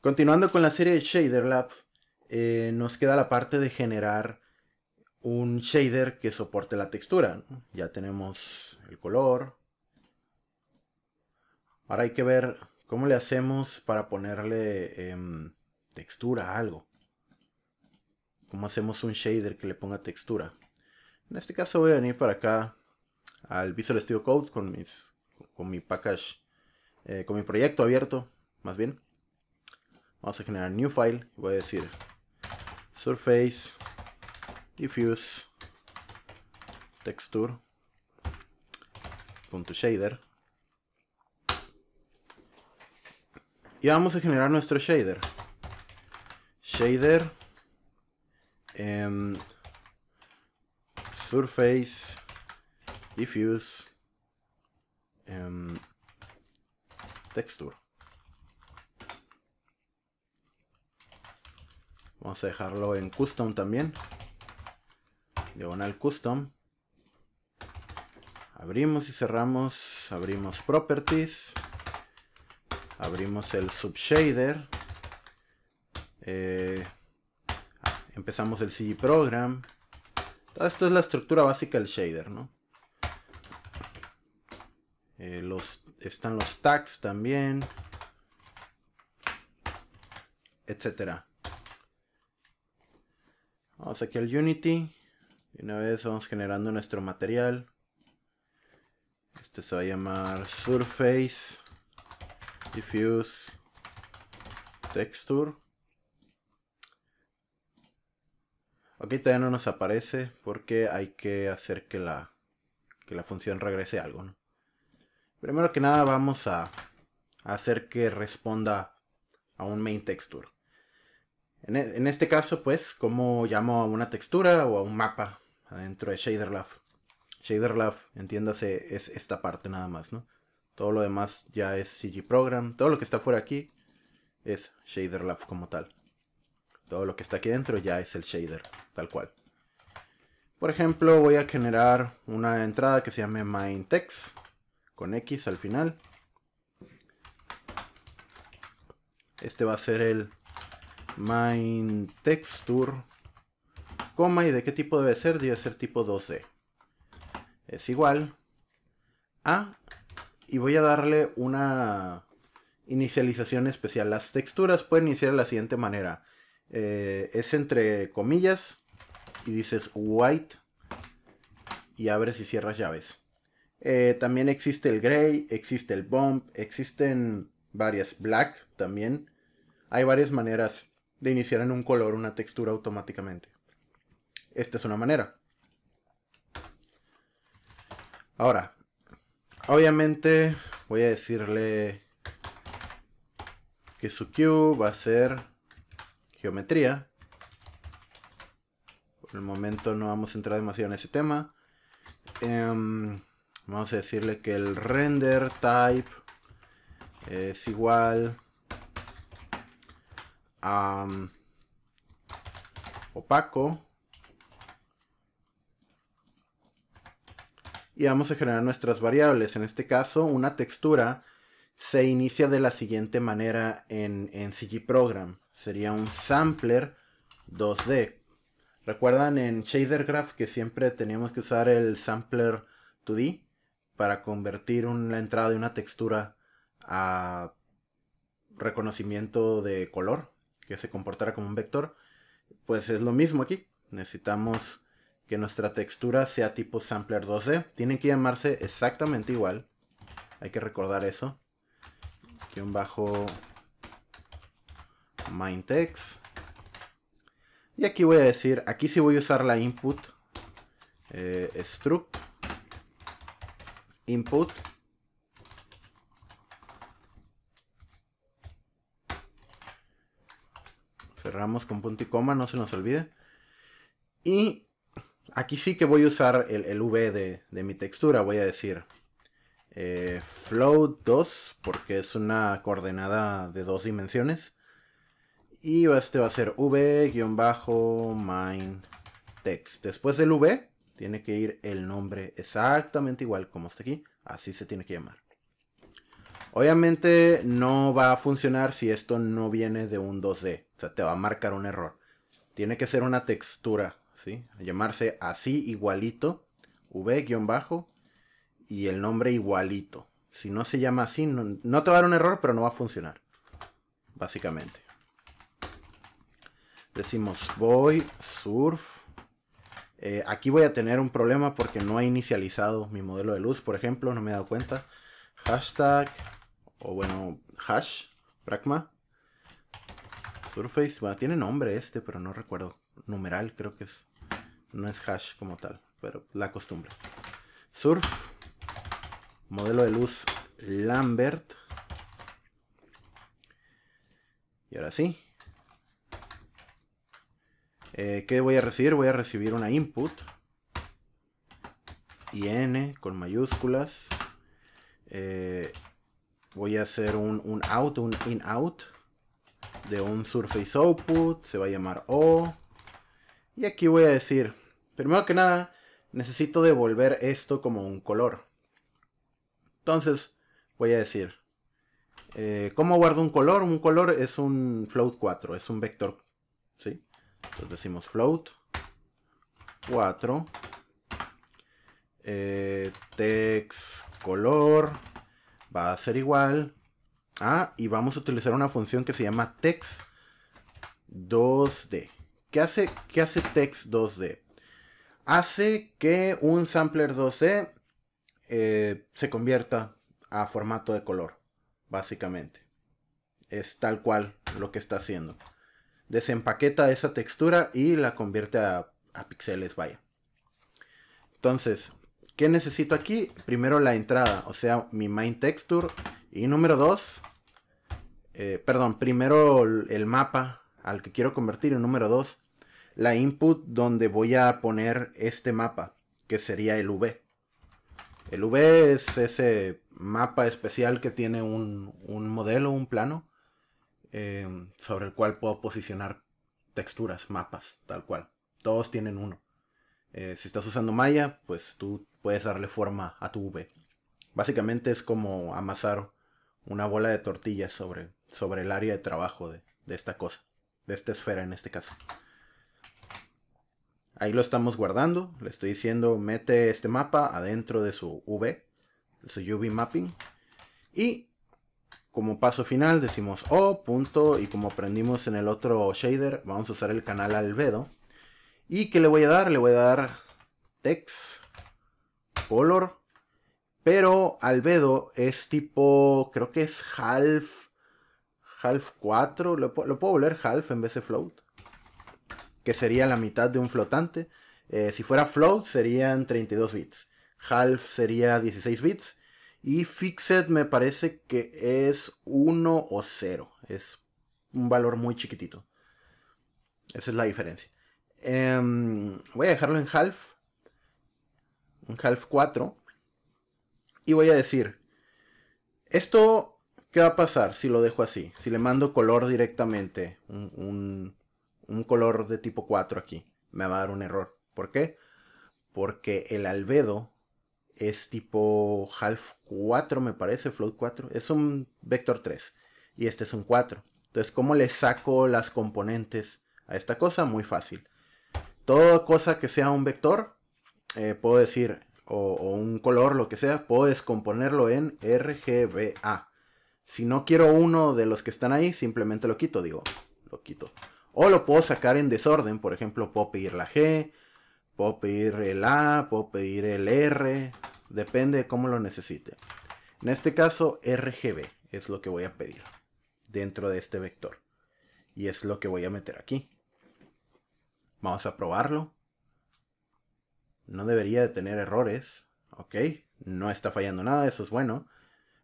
Continuando con la serie de ShaderLab, eh, nos queda la parte de generar un shader que soporte la textura. Ya tenemos el color. Ahora hay que ver cómo le hacemos para ponerle em, textura a algo. ¿Cómo hacemos un shader que le ponga textura? En este caso voy a venir para acá al Visual Studio Code con, con mi package, eh, con mi proyecto abierto, más bien. Vamos a generar new file. Voy a decir surface diffuse texture shader y vamos a generar nuestro shader shader surface diffuse texture Vamos a dejarlo en custom también. al custom. Abrimos y cerramos. Abrimos properties. Abrimos el subshader. Eh, empezamos el CG program. esto es la estructura básica del shader, ¿no? Eh, están los tags también. Etcétera. Vamos aquí al Unity. Y una vez vamos generando nuestro material. Este se va a llamar Surface Diffuse Texture. Ok, todavía no nos aparece porque hay que hacer que la, que la función regrese algo. Primero que nada vamos a hacer que responda a un main texture. E, en, este caso, pues, como llamo a una textura o a un mapa adentro de ShaderLab? ShaderLab, entiéndase, es esta parte nada más, ¿no? Todo lo demás ya es CG Program. Todo lo que está fuera aquí es ShaderLab como tal. Todo lo que está aquí dentro ya es el shader, tal cual. Por ejemplo, voy a generar una entrada que se llame MainText. con X al final. Este va a ser el main texture, coma, y de qué tipo debe ser, debe ser tipo 2D. E. Es igual a, y voy a darle una inicialización especial. Las texturas pueden iniciar de la siguiente manera. Eh, es entre comillas y dices white y abres y cierras llaves. Eh, también existe el gray, existe el bump, existen varias black también. Hay varias maneras de iniciar en un color una textura automáticamente. Esta es una manera. Ahora, obviamente voy a decirle que su cube va a ser geometría. Por el momento no vamos a entrar demasiado en ese tema. Em, vamos a decirle que el render type es igual Um, opaco. Y vamos a generar nuestras variables. En este caso, una textura se inicia de la siguiente manera en, en program Sería un sampler 2D. ¿Recuerdan en Shader Graph que siempre teníamos que usar el sampler 2D para convertir una la entrada de una textura a reconocimiento de color? que se comportara como un vector, pues es lo mismo aquí. Necesitamos que nuestra textura sea tipo sampler 2D. Tienen que llamarse exactamente igual. Hay que recordar eso. un bajo mindtext. Y aquí voy a decir, aquí sí voy a usar la input eh, struct input cerramos con punto y coma, no se nos olvide. Y aquí sí que voy a usar el, V de, mi textura, voy a decir eh, float 2, porque es una coordenada de dos dimensiones. Y este va a ser v mindtext Después del v tiene que ir el nombre exactamente igual como está aquí. Así se tiene que llamar. Obviamente no va a funcionar si esto no viene de un 2D. O sea, te va a marcar un error. Tiene que ser una textura, ¿sí? llamarse así igualito, V-bajo, y el nombre igualito. Si no se llama así, no, te va a dar un error, pero no va a funcionar. Básicamente. Decimos voy, surf. Eh, aquí voy a tener un problema porque no he inicializado mi modelo de luz, por ejemplo, no me he dado cuenta. Hashtag o bueno, Hash, Pragma, Surface, tiene nombre este, pero no recuerdo, numeral creo que es, no es Hash como tal, pero la costumbre. Surf, modelo de luz Lambert. Y ahora sí. Eh, ¿Qué voy a recibir? Voy a recibir una input. IN con mayúsculas. Eh, voy a hacer un, out, un in-out de un surface output, se va a llamar O. Y aquí voy a decir, primero que nada, necesito devolver esto como un color. Entonces, voy a decir, eh, ¿cómo guardo un color? Un color es un float 4, es un vector, ¿sí? Entonces decimos float 4, eh, text color va a ser igual a, y vamos a utilizar una función que se llama text 2D. ¿Qué hace, qué hace text 2D? Hace que un sampler 2D eh, se convierta a formato de color, básicamente. Es tal cual lo que está haciendo. Desempaqueta esa textura y la convierte a, a píxeles, vaya. Entonces, ¿Qué necesito aquí? Primero la entrada, o sea, mi main texture. Y número dos, eh, perdón, primero el mapa al que quiero convertir. Y número dos, la input donde voy a poner este mapa, que sería el V. El V es ese mapa especial que tiene un, modelo, un plano, eh, sobre el cual puedo posicionar texturas, mapas, tal cual. Todos tienen uno. Eh, si estás usando malla, pues tú puedes darle forma a tu V. Básicamente es como amasar una bola de tortillas sobre, sobre el área de trabajo de, esta cosa, de esta esfera en este caso. Ahí lo estamos guardando, le estoy diciendo mete este mapa adentro de su V, de su UV mapping. Y como paso final decimos O, oh, punto, y como aprendimos en el otro shader, vamos a usar el canal albedo ¿Y qué le voy a dar? Le voy a dar text, color, pero albedo es tipo, creo que es half, half 4, lo, puedo volver half en vez de float, que sería la mitad de un flotante. Eh, si fuera float serían 32 bits, half sería 16 bits y fixed me parece que es 1 o 0, es un valor muy chiquitito. Esa es la diferencia. Em, voy a dejarlo en half. un half 4. Y voy a decir, esto, ¿qué va a pasar si lo dejo así? Si le mando color directamente, un, un color de tipo 4 aquí, me va a dar un error. ¿Por qué? Porque el albedo es tipo half 4, me parece, float 4. Es un vector 3 y este es un 4. Entonces, ¿cómo le saco las componentes a esta cosa? Muy fácil Toda cosa que sea un vector, eh, puedo decir, o, o, un color, lo que sea, puedo descomponerlo en RGBA. Si no quiero uno de los que están ahí, simplemente lo quito, digo, lo quito. O lo puedo sacar en desorden, por ejemplo, puedo pedir la G, puedo pedir el A, puedo pedir el R, depende de cómo lo necesite. En este caso, RGB es lo que voy a pedir dentro de este vector. Y es lo que voy a meter aquí. Vamos a probarlo. No debería de tener errores. Ok, no está fallando nada, eso es bueno.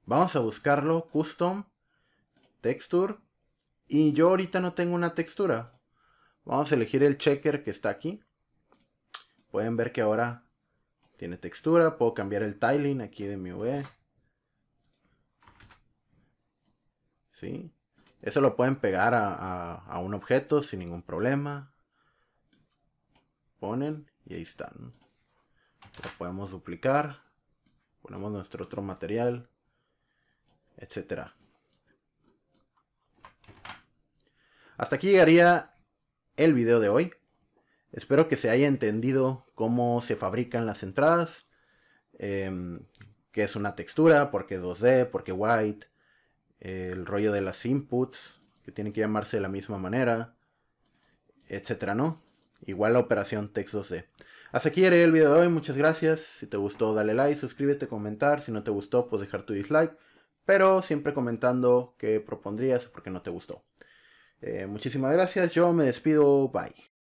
Vamos a buscarlo, custom, texture. Y yo ahorita no tengo una textura. Vamos a elegir el checker que está aquí. Pueden ver que ahora tiene textura. Puedo cambiar el tiling aquí de mi V. ¿Sí? Eso lo pueden pegar a, a un objeto sin ningún problema ponen y ahí están. Lo podemos duplicar, ponemos nuestro otro material, etcétera. Hasta aquí llegaría el video de hoy. Espero que se haya entendido cómo se fabrican las entradas, em, qué es una textura, por qué 2D, por qué white, el rollo de las inputs, que tienen que llamarse de la misma manera, etcétera, ¿no? igual la operación text 2 d Hasta aquí haré el video de hoy, muchas gracias. Si te gustó dale like, suscríbete, comentar. Si no te gustó pues dejar tu dislike. Pero siempre comentando qué propondrías o por qué no te gustó. Eh, muchísimas gracias, yo me despido, bye.